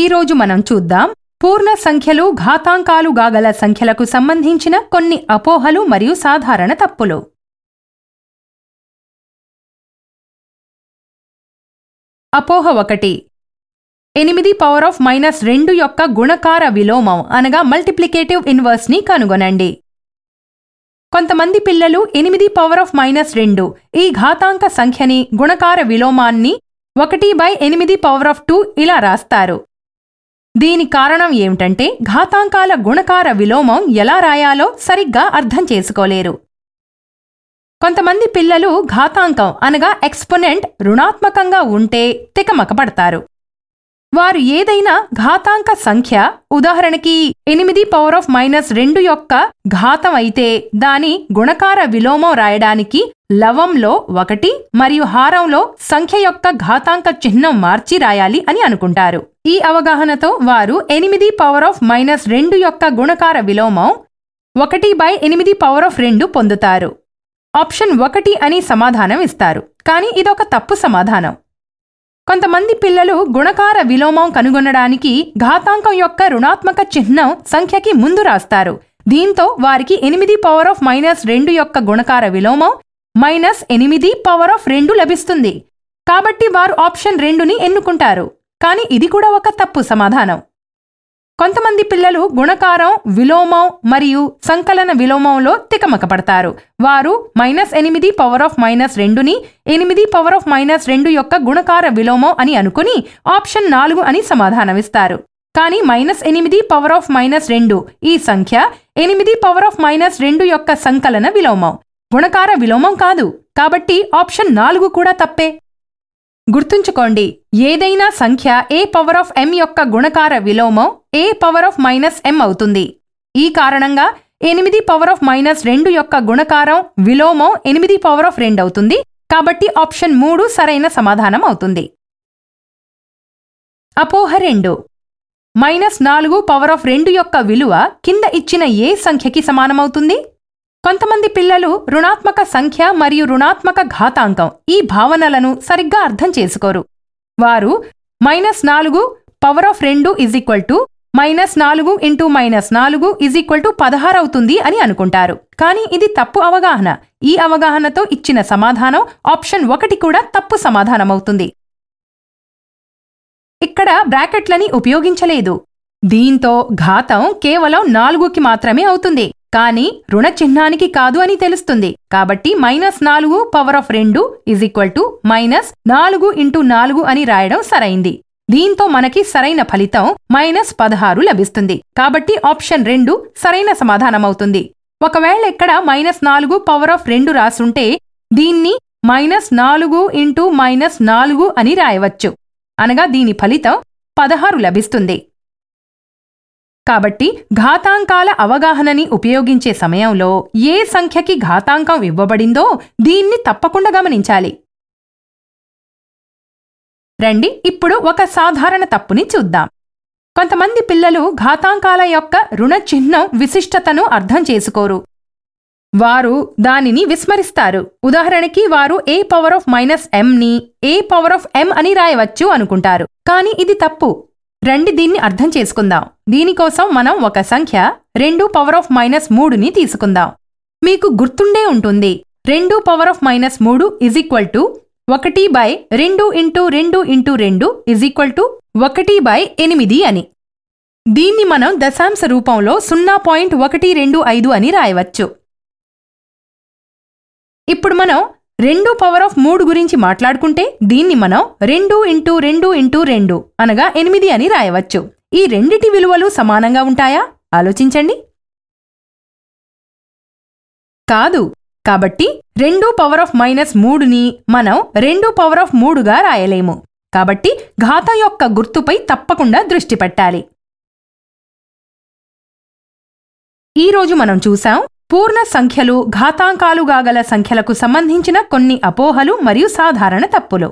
ఈరోజు మనం చూద్దాం పూర్ణ సంఖ్యలు ఘాతాంకాలు గాగల సంఖ్యలకు సంబంధించిన కొన్ని అపోహలు మరియు సాధారణ తప్పులు అపోహ ఒకటి ఎనిమిది పవర్ ఆఫ్ మైనస్ రెండు యొక్క గుణకార విలోమం అనగా మల్టిప్లికేటివ్ ఇన్వర్స్ని కనుగొనండి కొంతమంది పిల్లలు ఎనిమిది పవర్ ఆఫ్ మైనస్ రెండు ఈ ఘాతాంక సంఖ్యని గుణకార విలోమాన్ని ఒకటి బై ఎనిమిది పవర్ ఆఫ్ టూ ఇలా రాస్తారు దీని కారణం ఏమిటంటే ఘాతాంకాల గుణకార విలోమం ఎలా రాయాలో సరిగ్గా అర్థం చేసుకోలేరు కొంతమంది పిల్లలు ఘాతాంకం అనగా ఎక్స్పొనెంట్ రుణాత్మకంగా ఉంటే తికమకపడతారు వారు ఏదైనా ఘాతాంక సంఖ్య ఉదాహరణకి ఎనిమిది పవర్ ఆఫ్ మైనస్ రెండు యొక్క ఘాతం అయితే దాని గుణకార విలోమం రాయడానికి లవంలో ఒకటి మరియు హారంలో సంఖ్య యొక్క ఘాతాంక చిహ్నం మార్చి రాయాలి అని అనుకుంటారు ఈ అవగాహనతో వారు ఎనిమిది పవర్ ఆఫ్ మైనస్ రెండు యొక్క గుణకార విలోమం ఒకటి బై ఎనిమిది పవర్ ఆఫ్ రెండు పొందుతారు ఆప్షన్ ఒకటి అని సమాధానం ఇస్తారు కానీ ఇదొక తప్పు సమాధానం కొంతమంది పిల్లలు గుణకార విలోమం కనుగొనడానికి ఘాతాంకం యొక్క రుణాత్మక చిహ్నం సంఖ్యకి ముందు రాస్తారు దీంతో వారికి ఎనిమిది పవర్ ఆఫ్ మైనస్ రెండు యొక్క గుణకార విలోమం మైనస్ ఎనిమిది పవర్ ఆఫ్ రెండు లభిస్తుంది కాబట్టి వారు ఆప్షన్ రెండుని ఎన్నుకుంటారు కానీ ఇది కూడా ఒక తప్పు సమాధానం కొంతమంది పిల్లలు గుణకారం విలోమం మరియు సంకలన విలోమంలో తికమకపడతారు వారు మైనస్ ఎనిమిది పవర్ ఆఫ్ మైనస్ రెండుని ఎనిమిది పవర్ ఆఫ్ మైనస్ రెండు యొక్క గుణకార విలోమం అని అనుకుని ఆప్షన్ నాలుగు అని సమాధానమిస్తారు కానీ మైనస్ ఎనిమిది పవర్ ఆఫ్ మైనస్ రెండు ఈ సంఖ్య ఎనిమిది పవర్ ఆఫ్ మైనస్ రెండు యొక్క సంకలన విలోమం గుణకార విలోమం కాదు కాబట్టి ఆప్షన్ నాలుగు కూడా తప్పే గుర్తుంచుకోండి ఏదైనా సంఖ్య ఏ పవర్ ఆఫ్ ఎం యొక్క గుణకార విలోమం a power of minus M అవుతుంది ఈ కారణంగా ఎనిమిది పవర్ ఆఫ్ మైనస్ రెండు యొక్క గుణకారం విలోమం ఎనిమిది పవర్ ఆఫ్ రెండు అవుతుంది కాబట్టి ఆప్షన్ మూడు సరైన సమాధానం అవుతుంది అపోహ రెండు మైనస్ నాలుగు పవర్ ఆఫ్ రెండు యొక్క విలువ కింద ఇచ్చిన ఏ సంఖ్యకి సమానమవుతుంది కొంతమంది పిల్లలు రుణాత్మక సంఖ్య మరియు రుణాత్మక ఘాతాంకం ఈ భావనలను సరిగ్గా అర్థం చేసుకోరు వారు మైనస్ నాలుగు పవర్ ఆఫ్ రెండు ఇజ్ ఈక్వల్ టు మైనస్ నాలుగు ఇంటూ మైనస్ నాలుగు ఇజ్ ఈక్వల్ టు పదహారు అవుతుంది అని అనుకుంటారు కానీ ఇది తప్పు అవగాహన ఈ అవగాహనతో ఇచ్చిన సమాధానం ఆప్షన్ ఒకటి కూడా తప్పు సమాధానమవుతుంది ఇక్కడ బ్రాకెట్లని ఉపయోగించలేదు దీంతో ఘాతం కేవలం నాలుగుకి మాత్రమే అవుతుంది కానీ రుణ చిహ్నానికి కాదు అని తెలుస్తుంది కాబట్టి మైనస్ నాలుగు పవర్ ఆఫ్ రెండు ఈజ్ ఈక్వల్ టు మైనస్ నాలుగు ఇంటూ నాలుగు అని రాయడం సరైంది దీంతో మనకి సరైన ఫలితం మైనస్ పదహారు లభిస్తుంది కాబట్టి ఆప్షన్ రెండు సరైన సమాధానమవుతుంది ఒకవేళ ఇక్కడ మైనస్ నాలుగు పవర్ ఆఫ్ రెండు రాసుంటే దీన్ని మైనస్ నాలుగు ఇంటూ మైనస్ నాలుగు అని రాయవచ్చు అనగా దీని ఫలితం పదహారు లభిస్తుంది కాబట్టి ఘాతాంకాల అవగాహనని ఉపయోగించే సమయంలో ఏ సంఖ్యకి ఘాతాంకం ఇవ్వబడిందో దీన్ని తప్పకుండా గమనించాలి రండి ఇప్పుడు ఒక సాధారణ తప్పుని చూద్దాం కొంతమంది పిల్లలు ఘాతాంకాల యొక్క రుణ చిహ్నం విశిష్టతను అర్థం చేసుకోరు వారు దానిని విస్మరిస్తారు ఉదాహరణకి వారు ఏ పవర్ ఆఫ్ మైనస్ ఎంని ఏ పవర్ ఆఫ్ ఎం అని రాయవచ్చు అనుకుంటారు కానీ ఇది తప్పు రండి దీన్ని అర్థం చేసుకుందాం దీనికోసం మనం ఒక సంఖ్య రెండు పవర్ ఆఫ్ మైనస్ మూడుని తీసుకుందాం మీకు గుర్తుండే ఉంటుంది రెండు పవర్ ఆఫ్ మైనస్ మూడు ఇజ్ ఈక్వల్ టు ఒకటి బై రెండు ఇంటూ రెండు ఇంటూ రెండు ఇజ్ ఈక్వల్ టు ఒకటి బై ఎనిమిది అని దీన్ని మనం దశాంశ రూపంలో సున్నా పాయింట్ ఒకటి రెండు ఐదు అని రాయవచ్చు ఇప్పుడు మనం రెండు పవర్ ఆఫ్ మూడు గురించి మాట్లాడుకుంటే దీన్ని మనం రెండు ఇంటూ రెండు ఇంటూ రెండు అనగా ఎనిమిది అని రాయవచ్చు ఈ రెండిటి విలువలు సమానంగా ఉంటాయా ఆలోచించండి కాదు కాబట్టి రెండు పవర్ ఆఫ్ మైనస్ మూడుని మనం రెండు పవర్ ఆఫ్ మూడుగా రాయలేము కాబట్టి ఘాతం యొక్క గుర్తుపై తప్పకుండా దృష్టి పెట్టాలి ఈరోజు మనం చూసాం పూర్ణ సంఖ్యలు ఘాతాంకాలుగా గల సంఖ్యలకు సంబంధించిన కొన్ని అపోహలు మరియు సాధారణ తప్పులు